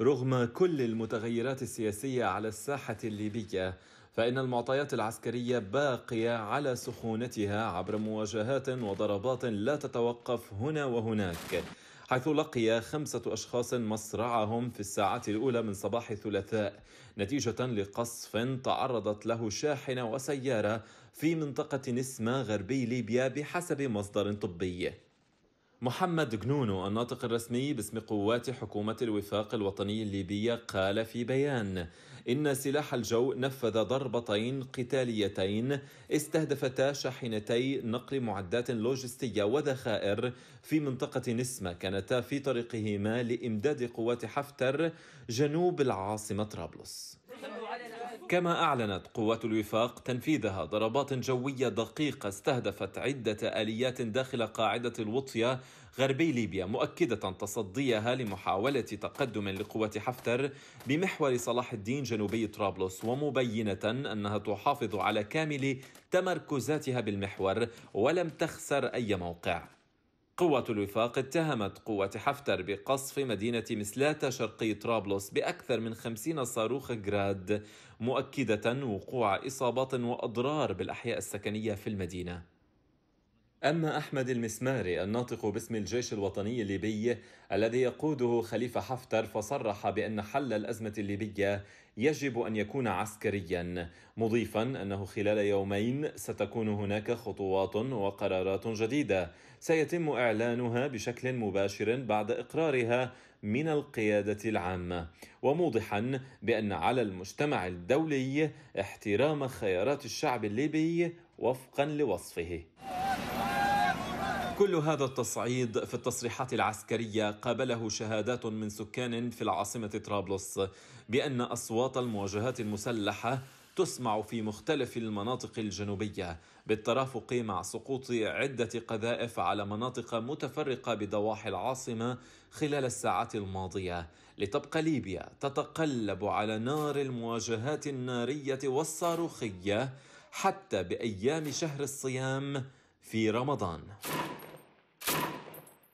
رغم كل المتغيرات السياسية على الساحة الليبية فإن المعطيات العسكرية باقية على سخونتها عبر مواجهات وضربات لا تتوقف هنا وهناك حيث لقي خمسة أشخاص مصرعهم في الساعات الأولى من صباح الثلاثاء نتيجة لقصف تعرضت له شاحنة وسيارة في منطقة نسمة غربي ليبيا بحسب مصدر طبي محمد جنونو الناطق الرسمي باسم قوات حكومة الوفاق الوطني الليبية قال في بيان إن سلاح الجو نفذ ضربتين قتاليتين استهدفتا شاحنتي نقل معدات لوجستية وذخائر في منطقة نسمة كانتا في طريقهما لإمداد قوات حفتر جنوب العاصمة طرابلس كما أعلنت قوات الوفاق تنفيذها ضربات جوية دقيقة استهدفت عدة آليات داخل قاعدة الوطية غربي ليبيا مؤكدة تصديها لمحاولة تقدم لقوات حفتر بمحور صلاح الدين جنوبي طرابلس ومبينة أنها تحافظ على كامل تمركزاتها بالمحور ولم تخسر أي موقع قوة الوفاق اتهمت قوة حفتر بقصف مدينة مسلاتة شرقي طرابلس بأكثر من خمسين صاروخ جراد مؤكدة وقوع إصابات وأضرار بالأحياء السكنية في المدينة أما أحمد المسماري الناطق باسم الجيش الوطني الليبي الذي يقوده خليفة حفتر فصرح بأن حل الأزمة الليبية يجب أن يكون عسكريا مضيفا أنه خلال يومين ستكون هناك خطوات وقرارات جديدة سيتم إعلانها بشكل مباشر بعد إقرارها من القيادة العامة وموضحا بأن على المجتمع الدولي احترام خيارات الشعب الليبي وفقا لوصفه كل هذا التصعيد في التصريحات العسكرية قابله شهادات من سكان في العاصمة طرابلس بأن أصوات المواجهات المسلحة تسمع في مختلف المناطق الجنوبية بالترافق مع سقوط عدة قذائف على مناطق متفرقة بضواحي العاصمة خلال الساعات الماضية لتبقى ليبيا تتقلب على نار المواجهات النارية والصاروخية حتى بأيام شهر الصيام في رمضان